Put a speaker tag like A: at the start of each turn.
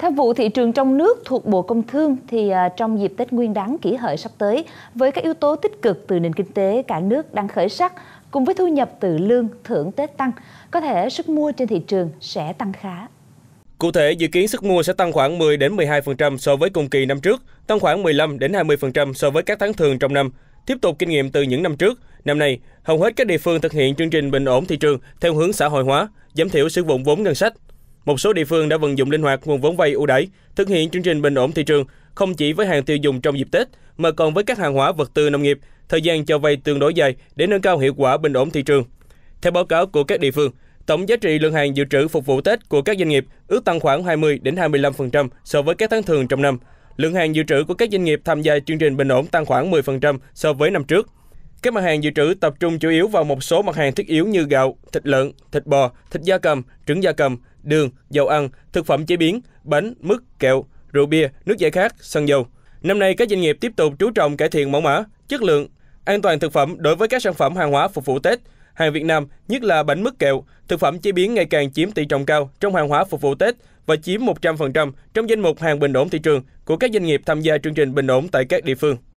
A: Theo vụ thị trường trong nước thuộc Bộ Công Thương thì à, trong dịp Tết Nguyên đáng kỷ hợi sắp tới, với các yếu tố tích cực từ nền kinh tế cả nước đang khởi sắc, cùng với thu nhập từ lương, thưởng Tết tăng, có thể sức mua trên thị trường sẽ tăng khá.
B: Cụ thể, dự kiến sức mua sẽ tăng khoảng 10 đến 12% so với cùng kỳ năm trước, tăng khoảng 15 đến 20% so với các tháng thường trong năm. Tiếp tục kinh nghiệm từ những năm trước, năm nay, hầu hết các địa phương thực hiện chương trình bình ổn thị trường theo hướng xã hội hóa, giảm thiểu sử dụng vốn ngân sách, một số địa phương đã vận dụng linh hoạt nguồn vốn vay ưu đãi, thực hiện chương trình bình ổn thị trường không chỉ với hàng tiêu dùng trong dịp Tết mà còn với các hàng hóa vật tư nông nghiệp, thời gian cho vay tương đối dài để nâng cao hiệu quả bình ổn thị trường. Theo báo cáo của các địa phương, tổng giá trị lượng hàng dự trữ phục vụ Tết của các doanh nghiệp ước tăng khoảng 20 đến 25% so với các tháng thường trong năm. Lượng hàng dự trữ của các doanh nghiệp tham gia chương trình bình ổn tăng khoảng 10% so với năm trước. Các mặt hàng dự trữ tập trung chủ yếu vào một số mặt hàng thiết yếu như gạo, thịt lợn, thịt bò, thịt gia cầm, trứng gia cầm, đường, dầu ăn, thực phẩm chế biến, bánh, mứt, kẹo, rượu bia, nước giải khát, xăng dầu. Năm nay, các doanh nghiệp tiếp tục chú trọng cải thiện mẫu mã, chất lượng, an toàn thực phẩm đối với các sản phẩm hàng hóa phục vụ Tết. Hàng Việt Nam, nhất là bánh mứt kẹo, thực phẩm chế biến ngày càng chiếm tỷ trọng cao trong hàng hóa phục vụ Tết và chiếm 100% trong danh mục hàng bình ổn thị trường của các doanh nghiệp tham gia chương trình bình ổn tại các địa phương.